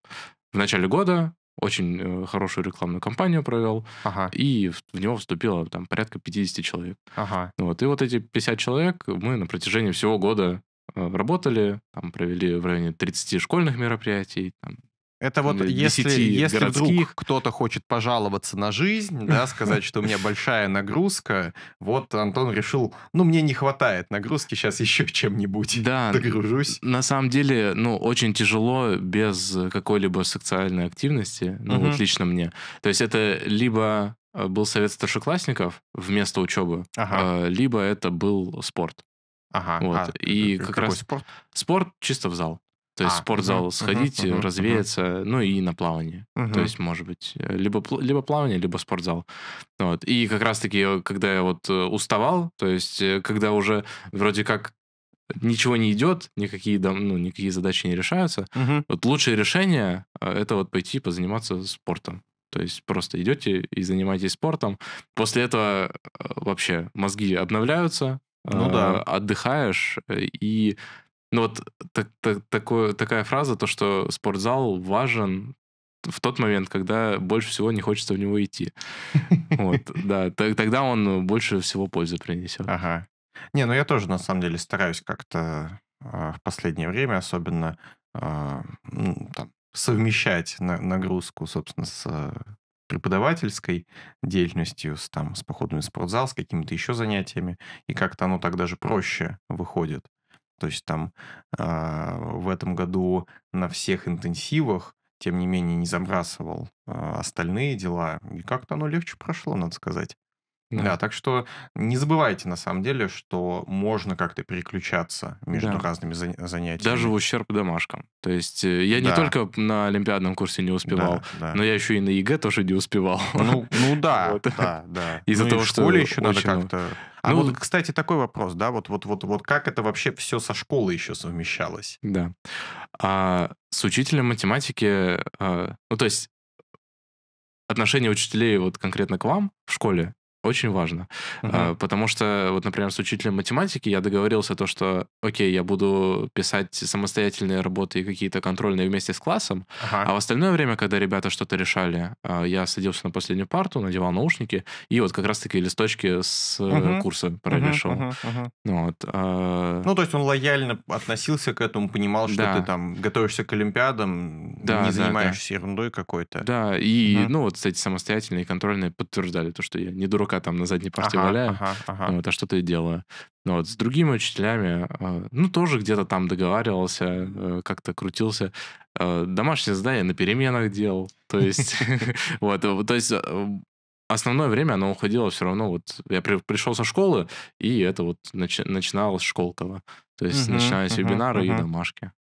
в начале года очень э, хорошую рекламную кампанию провел, ага. и в него вступило там порядка 50 человек. Ага. Вот. И вот эти 50 человек мы на протяжении всего года э, работали, там провели в районе 30 школьных мероприятий, там, это вот если, если вдруг кто-то хочет пожаловаться на жизнь, да, сказать, что у меня большая нагрузка, вот Антон решил, ну, мне не хватает нагрузки, сейчас еще чем-нибудь да, догружусь. На самом деле, ну, очень тяжело без какой-либо социальной активности, ну, угу. вот лично мне. То есть это либо э, был совет старшеклассников вместо учебы, ага. Э, либо это был спорт. Ага. Вот. А, и э, как раз спорт? спорт чисто в зал. То есть а, спортзал угу, сходить, угу, развеяться, угу. ну и на плавание. Угу. То есть, может быть, э, либо, либо плавание, либо спортзал. Вот. И как раз-таки, э, когда я вот э, уставал, то есть, когда уже вроде как ничего не идет, никакие, ну, никакие задачи не решаются, угу. вот лучшее решение — это вот пойти позаниматься спортом. То есть просто идете и занимаетесь спортом. После этого вообще мозги обновляются, ну, да. отдыхаешь и ну вот так, так, такое, такая фраза, то, что спортзал важен в тот момент, когда больше всего не хочется в него идти. Вот, да, тогда он больше всего пользы принесет. Ага. Не, ну я тоже, на самом деле, стараюсь как-то а, в последнее время особенно а, там, совмещать нагрузку, собственно, с а, преподавательской деятельностью, с, там, с походами в спортзал, с какими-то еще занятиями, и как-то оно так даже проще выходит. То есть там э, в этом году на всех интенсивах, тем не менее, не забрасывал э, остальные дела. И как-то оно легче прошло, надо сказать. Да. да, так что не забывайте на самом деле, что можно как-то переключаться между да. разными занятиями. Даже в ущерб домашкам. То есть э, я да. не только на олимпиадном курсе не успевал, да, да. но я еще и на ЕГЭ тоже не успевал. Ну, ну да, вот. да, да. Из-за ну, того, в школе что еще надо как-то а ну, вот, кстати, такой вопрос, да, вот, вот, вот, вот как это вообще все со школы еще совмещалось? Да. А, с учителем математики, а, ну то есть отношение учителей вот конкретно к вам в школе, очень важно. Угу. А, потому что, вот, например, с учителем математики я договорился то, что, окей, я буду писать самостоятельные работы и какие-то контрольные вместе с классом, ага. а в остальное время, когда ребята что-то решали, э, я садился на последнюю парту, надевал наушники, и вот как раз-таки листочки с угу. курса параллельно угу, шел. Угу, угу. Вот. Ну, то есть он лояльно относился к этому, понимал, что да. ты там готовишься к Олимпиадам, да, не да, занимаешься да. ерундой какой-то. Да, и, угу. ну, вот, кстати, самостоятельные контрольные подтверждали то, что я не дурак пока там на задней парте ага, валяю. Ага, ага. Вот, а что-то и делаю. Но ну вот с другими учителями, а, ну, тоже где-то там договаривался, э, как-то крутился. Э, Домашнее задание на переменах делал. То есть, вот, э, то есть основное время оно уходило все равно. Вот я при, пришел со школы, и это вот начи, начиналось школково. То есть угу, начинались угу, вебинары угу. и домашки.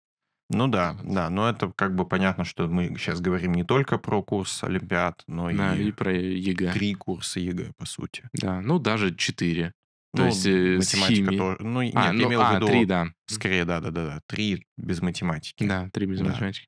Ну да, да, но это как бы понятно, что мы сейчас говорим не только про курс Олимпиад, но да, и, и про ЕГЭ. Три курса ЕГЭ, по сути. Да, ну даже четыре. То ну, есть э, математика химии. тоже. Ну, а, нет, ну а, я имел а, в виду... три, да. Скорее, да-да-да. Три без математики. Да, три без да. математики.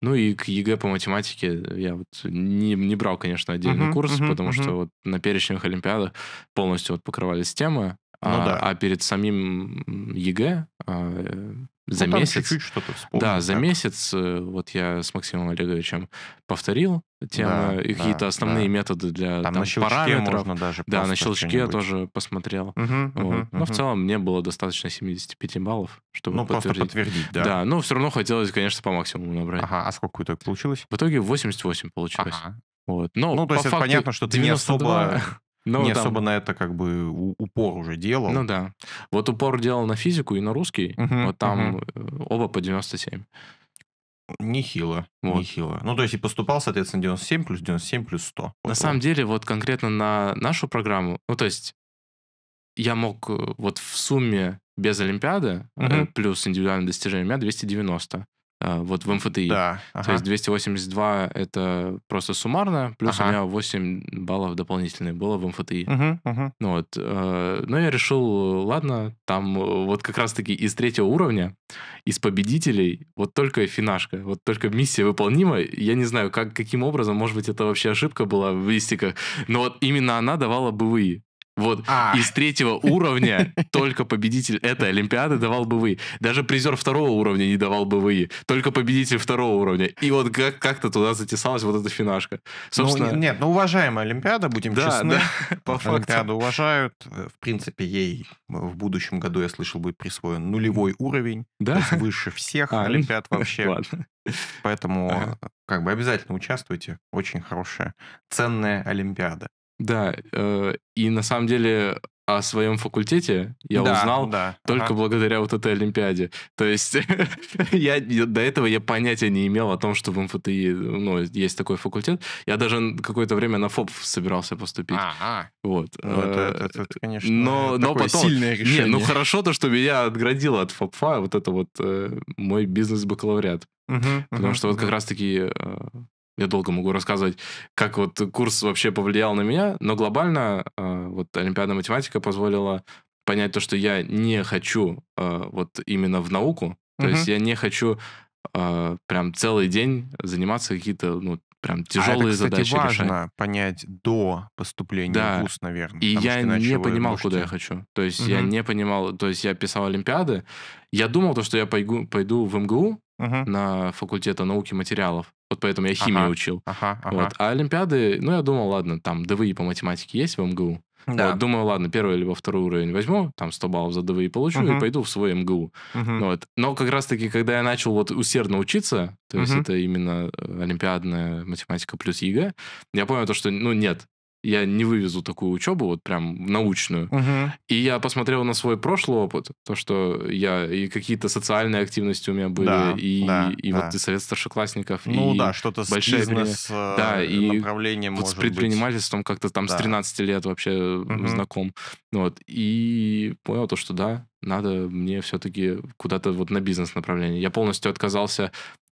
Ну и к ЕГЭ по математике я вот не, не брал, конечно, отдельный uh-huh, курс, uh-huh, потому uh-huh. что вот на перечневых олимпиадах полностью вот покрывались темы, ну, а, да. а перед самим ЕГЭ а, э, ну, за ну, месяц. Чуть-чуть что-то вспомнил. Да, за так. месяц э, вот я с Максимом Олеговичем повторил темы, да, и какие-то да, основные да. методы для там, там, на параметров. Можно даже да, на щелчке я тоже посмотрел. Угу, вот. угу, ну, Но угу. в целом мне было достаточно 75 баллов, чтобы ну, подтвердить. просто подтвердить, да. Да, но ну, все равно хотелось, конечно, по максимуму набрать. Ага, а сколько в итоге получилось? В итоге 88 получилось. Ага. Вот. Но ну, то есть факту, это понятно, что ты 92... не особо но ну, не там... особо на это как бы упор уже делал. Ну да. Вот упор делал на физику и на русский. Угу, вот там угу. оба по 97. Нехило, вот. нехило. Ну, то есть и поступал, соответственно, 97 плюс 97 плюс 100. Вот на вот. самом деле, вот конкретно на нашу программу, ну, то есть я мог э, вот в сумме без Олимпиады угу. плюс индивидуальное достижение у меня 290. А, вот в МФТИ. Да, ага. То есть 282 это просто суммарно, плюс ага. у меня 8 баллов дополнительные было в МФТИ. Угу, угу. Ну, вот, э, но я решил, ладно, там вот как раз-таки из третьего уровня, из победителей, вот только финашка, вот только миссия выполнима. Я не знаю, как, каким образом, может быть, это вообще ошибка была в листиках, но вот именно она давала бы вы. Вот а. из третьего уровня только победитель этой Олимпиады давал бы вы. Даже призер второго уровня не давал бы вы. Только победитель второго уровня. И вот как- как-то туда затесалась вот эта финашка. Ну, Собственно... Ну, нет, ну уважаемая Олимпиада, будем да, честны. Да, по факту. Олимпиаду уважают. В принципе, ей в будущем году, я слышал, будет присвоен нулевой уровень. Да? То есть выше всех а, Олимпиад ну, вообще. Ладно. Поэтому ага. как бы обязательно участвуйте. Очень хорошая, ценная Олимпиада. Да, э, и на самом деле о своем факультете я да, узнал да, только ага. благодаря вот этой Олимпиаде. То есть я, до этого я понятия не имел о том, что в МФТИ ну, есть такой факультет. Я даже какое-то время на ФОП собирался поступить. а Вот. Ну, это, э, это, это, конечно, но, но потом, сильное решение. Не, ну хорошо то, что меня отградило от ФОПФа вот это вот э, мой бизнес-бакалавриат. Угу, Потому угу, что вот как раз-таки э, я долго могу рассказывать, как вот курс вообще повлиял на меня, но глобально э, вот Олимпиада математика позволила понять то, что я не хочу э, вот именно в науку, то uh-huh. есть я не хочу э, прям целый день заниматься какие-то ну, прям тяжелые а это, кстати, задачи важно решать. понять до поступления да. в ВУЗ, наверное. И я не понимал, можете... куда я хочу. То есть угу. я не понимал, то есть я писал Олимпиады. Я думал, то, что я пойду, пойду в МГУ угу. на факультета науки материалов. Вот поэтому я химию ага, учил. Ага, ага. Вот. А олимпиады, ну, я думал, ладно, там ДВИ по математике есть в МГУ. Да. Вот, думаю, ладно, первый либо второй уровень возьму, там 100 баллов за ДВИ получу uh-huh. и пойду в свой МГУ. Uh-huh. Вот. Но как раз-таки, когда я начал вот усердно учиться, то uh-huh. есть это именно э, олимпиадная математика плюс ЕГЭ, я понял то, что, ну, нет, я не вывезу такую учебу, вот прям научную. Угу. И я посмотрел на свой прошлый опыт, то, что я и какие-то социальные активности у меня были, да, и, да, и, и да. вот и совет старшеклассников, ну, и да, что-то большое бизнес, э, Да, и направлением вот с предпринимательством быть. как-то там да. с 13 лет вообще угу. знаком. Вот. И понял то, что да, надо мне все-таки куда-то вот на бизнес направление. Я полностью отказался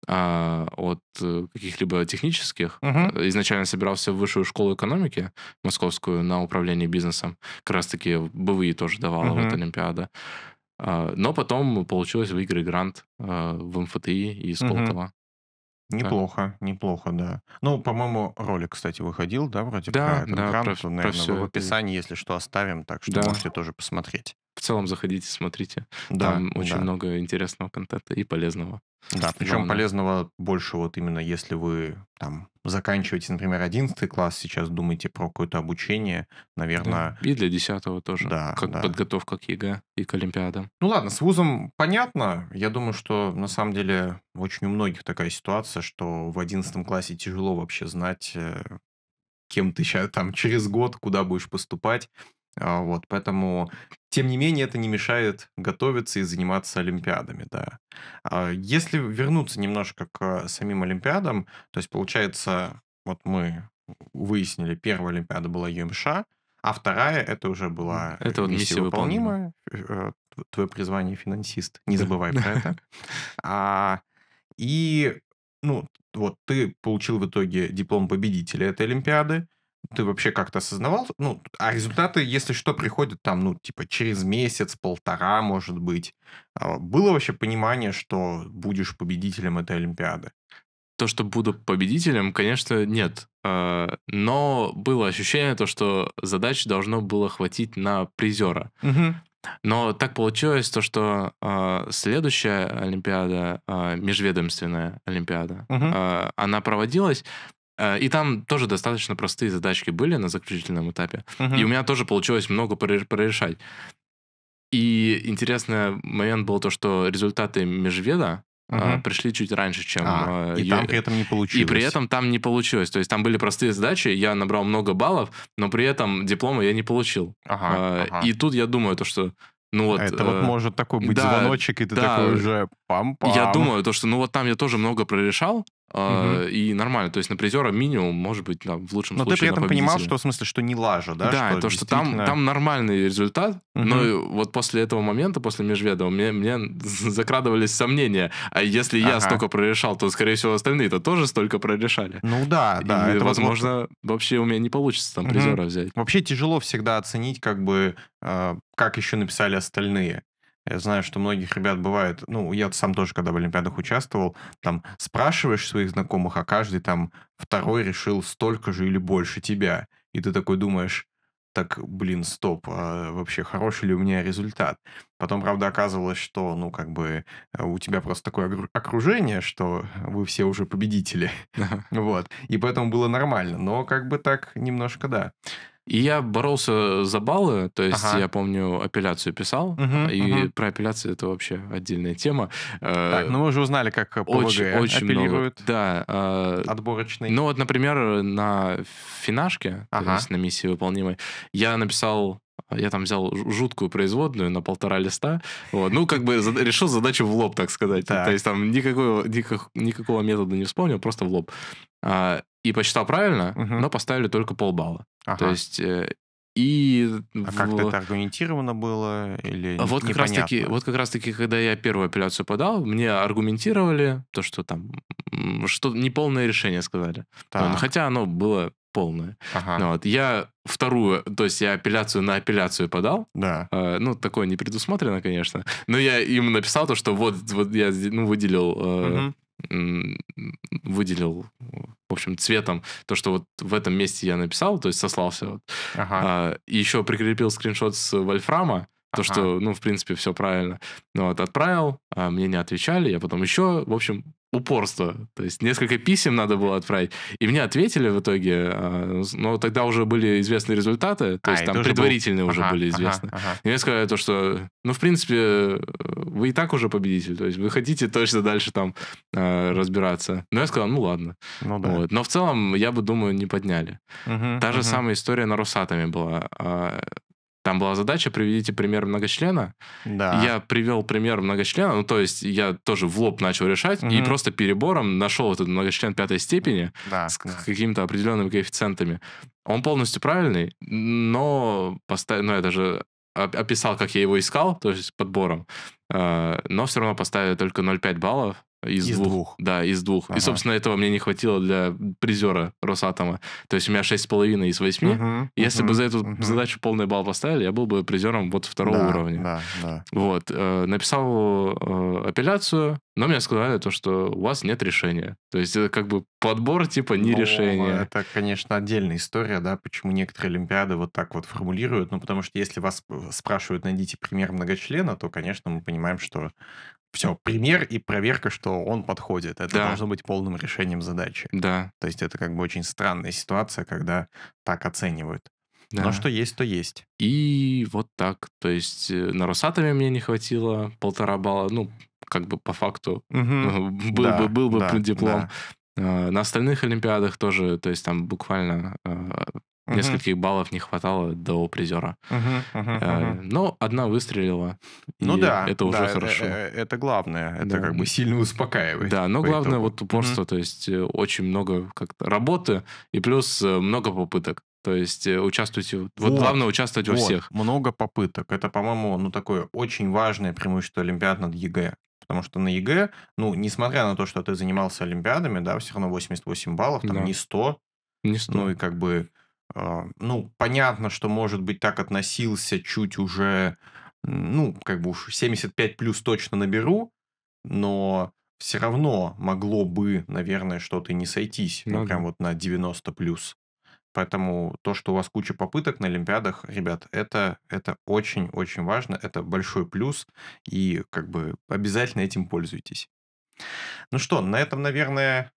а, от э, каких-либо технических. Угу. Изначально собирался в высшую школу экономики московскую на управление бизнесом. Как раз-таки БВИ тоже давала угу. вот Олимпиада. А, но потом получилось выиграть грант а, в МФТИ из Колтова. Угу. Неплохо, так. неплохо, да. Ну, по-моему, ролик, кстати, выходил, да, вроде да, про да, грант, про, наверное, про в описании, это... если что, оставим, так что да. можете тоже посмотреть. В целом заходите, смотрите. Да, Там очень да. много интересного контента и полезного. Да, причем полезного больше вот именно если вы там заканчиваете, например, 11 класс, сейчас думаете про какое-то обучение, наверное... Да. И для 10 тоже. Да, как да. подготовка к ЕГЭ и к Олимпиадам. Ну ладно, с вузом понятно. Я думаю, что на самом деле очень у многих такая ситуация, что в 11 классе тяжело вообще знать, э, кем ты сейчас там через год, куда будешь поступать. А вот, поэтому тем не менее, это не мешает готовиться и заниматься Олимпиадами, да. А, если вернуться немножко к э, самим Олимпиадам, то есть, получается, вот мы выяснили, первая Олимпиада была ЮМШ, эм а, а вторая это уже была это вот миссия выполнимая. выполнимая. Э, Твое призвание финансист. Не забывай про это. А, и, ну, вот ты получил в итоге диплом победителя этой Олимпиады ты вообще как-то осознавал? Ну, а результаты, если что, приходят там, ну, типа, через месяц, полтора, может быть. А, было вообще понимание, что будешь победителем этой Олимпиады? То, что буду победителем, конечно, нет. А, но было ощущение, то, что задач должно было хватить на призера. Угу. Но так получилось то, что э, следующая Олимпиада, э, межведомственная Олимпиада, угу. э, она проводилась, Э, и там тоже достаточно простые задачки были на заключительном этапе. Угу. И у меня тоже получилось много прорешать. И интересный момент был то, что результаты межведа Uh а, -huh. пришли чуть раньше, чем... А, э, и я... там при этом не получилось. И при этом там не получилось. То есть там были простые задачи, я набрал много баллов, но при этом диплома я не получил. Ага, а, ага. И тут я думаю то, что... Ну вот, это э... вот может такой быть да, звоночек, и ты да, такой уже пам-пам. Я думаю, то, что ну вот там я тоже много прорешал, Uh-huh. И нормально, то есть на призера минимум, может быть, там, в лучшем но случае. Но ты при этом понимал, что в смысле, что не лажа, да? Да, что то, что там, там нормальный результат, uh-huh. но вот после этого момента, после Межведова, мне, мне закрадывались сомнения. А если ага. я столько прорешал, то, скорее всего, остальные-то тоже столько прорешали. Ну да, да. И, это возможно, вот... вообще у меня не получится там призера uh-huh. Угу. взять. Вообще тяжело всегда оценить, как бы, э, как еще написали остальные. Я знаю, что многих ребят бывает, ну, я сам тоже, когда в Олимпиадах участвовал, там спрашиваешь своих знакомых, а каждый там второй решил столько же или больше тебя. И ты такой думаешь, так, блин, стоп, а вообще хороший ли у меня результат? Потом, правда, оказывалось, что, ну, как бы, э, у тебя просто такое окружение, что вы все уже победители. Вот. И поэтому было нормально. Но как бы так немножко, да. И я боролся за баллы, то есть ага. я помню, апелляцию писал, угу, и угу. про апелляцию это вообще отдельная тема. Так, э, ну мы уже узнали, как ПВГ очень, очень апеллируют. Много, да. Э, Отборочный. Ну вот, например, на финашке, ага. то есть на миссии выполнимой, я написал я там взял жуткую производную на полтора листа. Вот. Ну, как бы зад... решил задачу в лоб, так сказать. Так. То есть там никакого, никак, никакого метода не вспомнил, просто в лоб. А, и посчитал правильно, угу. но поставили только полбалла. Ага. То есть э, и а в... как это аргументировано было или вот непонятно? как раз таки вот как раз таки когда я первую апелляцию подал мне аргументировали то что там что неполное решение сказали ну, так. хотя оно было полное ага. Ну вот я вторую то есть я апелляцию на апелляцию подал да э, ну такое не предусмотрено конечно но я им написал то что вот вот я ну выделил э, угу выделил, в общем, цветом то, что вот в этом месте я написал, то есть сослался. Вот. Ага. А, и еще прикрепил скриншот с Вольфрама, то, что, ну, в принципе, все правильно. ну Вот, отправил, а мне не отвечали, я потом еще, в общем, упорство. То есть несколько писем надо было отправить. И мне ответили в итоге, а, но тогда уже были известны результаты, то а, есть там предварительные был... уже ага, были известны. Ага, ага. И мне сказали то, что, ну, в принципе, вы и так уже победитель, то есть вы хотите точно дальше там а, разбираться. Но я сказал, ну, ладно. Ну, да. вот. Но в целом, я бы, думаю, не подняли. Угу, Та же угу. самая история на Росатоме была. А, там была задача, приведите пример многочлена. Да. Я привел пример многочлена, ну, то есть я тоже в лоб начал решать, угу. и просто перебором нашел этот многочлен пятой степени да, с да. какими-то определенными коэффициентами. Он полностью правильный, но поставил, ну, я даже описал, как я его искал, то есть подбором, э, но все равно поставили только 0,5 баллов, из, из двух. двух. Да, из двух. Ага. И, собственно, этого мне не хватило для призера Росатома. То есть у меня 6,5 из 8. Угу, Если угу, бы за эту угу. задачу полный балл поставили, я был бы призером вот второго да, уровня. Да, да. Вот. Э, написал э, апелляцию, но мне сказали то, что у вас нет решения. То есть это как бы подбор типа не ну, решение. Это, конечно, отдельная история, да, почему некоторые Олимпиады вот так вот формулируют. Ну, потому что если вас э, спрашивают, найдите пример многочлена, то, конечно, мы понимаем, что все, пример и проверка, что он подходит. Это да. должно быть полным решением задачи. Да. То есть это как бы очень странная ситуация, когда так оценивают. Да. Но что есть, то есть. И вот так. То есть э, на Росатоме мне не хватило полтора балла. Ну, как бы по факту угу. был да, бы, был бы да, диплом. Да. А, на остальных Олимпиадах тоже, то есть там буквально а, Uh-huh. Нескольких баллов не хватало до призера. Uh-huh, uh-huh, uh-huh. Но одна выстрелила. Ну да. Это уже да, хорошо. Это, э, это главное. Это да. как бы сильно успокаивает. Да, но главное итогу. вот упорство. Uh-huh. То есть э, очень много как-то работы и плюс э, много попыток. То есть участвуйте. Вот, вот главное участвовать вот, во всех. Много попыток. Это, по-моему, ну такое очень важное преимущество Олимпиад над ЕГЭ. Потому что на ЕГЭ, ну, несмотря на то, что ты занимался Олимпиадами, да, все равно 88 баллов, там да. не 100. Не 100. Ну и как бы а, ну, понятно, что, может быть, так относился чуть уже, ну, как бы уж 75 плюс точно наберу, но все равно могло бы, наверное, что-то не сойтись, ну, ну прям да. вот на 90 плюс. Поэтому то, что у вас куча попыток на Олимпиадах, ребят, это, это очень-очень важно, это большой плюс, и как бы обязательно этим пользуйтесь. Ну что, на этом, наверное,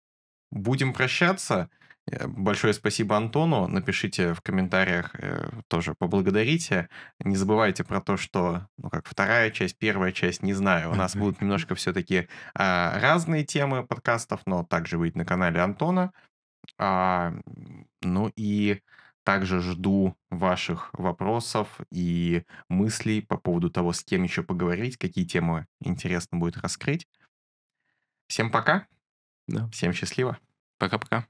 будем прощаться. Э, большое спасибо Антону. Напишите в комментариях, э, тоже поблагодарите. Не забывайте про то, что, ну, как вторая часть, первая часть, не знаю. У нас будут немножко все-таки а, разные темы подкастов, но также выйдет на канале Антона. А, ну и также жду ваших вопросов и мыслей по поводу того, с кем еще поговорить, какие темы интересно будет раскрыть. Всем пока. Да. Всем счастливо. Пока-пока.